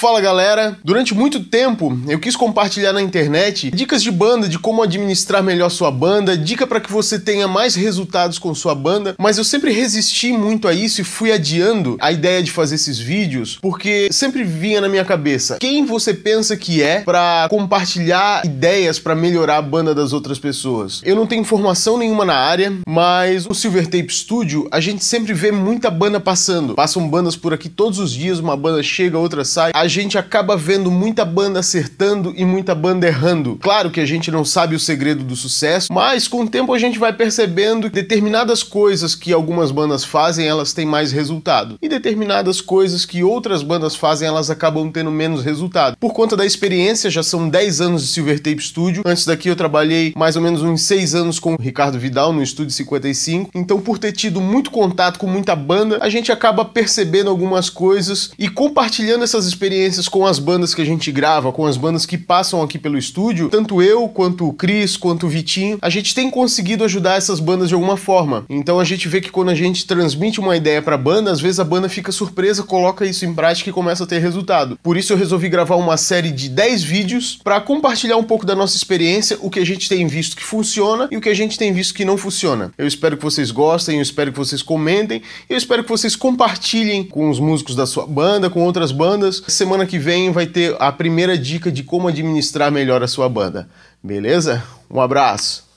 Fala galera! Durante muito tempo eu quis compartilhar na internet dicas de banda, de como administrar melhor sua banda, dica para que você tenha mais resultados com sua banda, mas eu sempre resisti muito a isso e fui adiando a ideia de fazer esses vídeos porque sempre vinha na minha cabeça quem você pensa que é para compartilhar ideias para melhorar a banda das outras pessoas. Eu não tenho informação nenhuma na área, mas o Silver Tape Studio a gente sempre vê muita banda passando. Passam bandas por aqui todos os dias, uma banda chega, outra sai. A gente acaba vendo muita banda acertando e muita banda errando. Claro que a gente não sabe o segredo do sucesso, mas com o tempo a gente vai percebendo que determinadas coisas que algumas bandas fazem, elas têm mais resultado. E determinadas coisas que outras bandas fazem, elas acabam tendo menos resultado. Por conta da experiência, já são 10 anos de Silver Tape Studio. Antes daqui eu trabalhei mais ou menos uns 6 anos com o Ricardo Vidal no Estúdio 55. Então, por ter tido muito contato com muita banda, a gente acaba percebendo algumas coisas e compartilhando essas experiências experiências com as bandas que a gente grava, com as bandas que passam aqui pelo estúdio, tanto eu quanto o Cris, quanto o Vitinho, a gente tem conseguido ajudar essas bandas de alguma forma. Então a gente vê que quando a gente transmite uma ideia pra banda, às vezes a banda fica surpresa, coloca isso em prática e começa a ter resultado. Por isso eu resolvi gravar uma série de 10 vídeos para compartilhar um pouco da nossa experiência, o que a gente tem visto que funciona e o que a gente tem visto que não funciona. Eu espero que vocês gostem, eu espero que vocês comentem, eu espero que vocês compartilhem com os músicos da sua banda, com outras bandas. Semana semana que vem vai ter a primeira dica de como administrar melhor a sua banda. Beleza? Um abraço!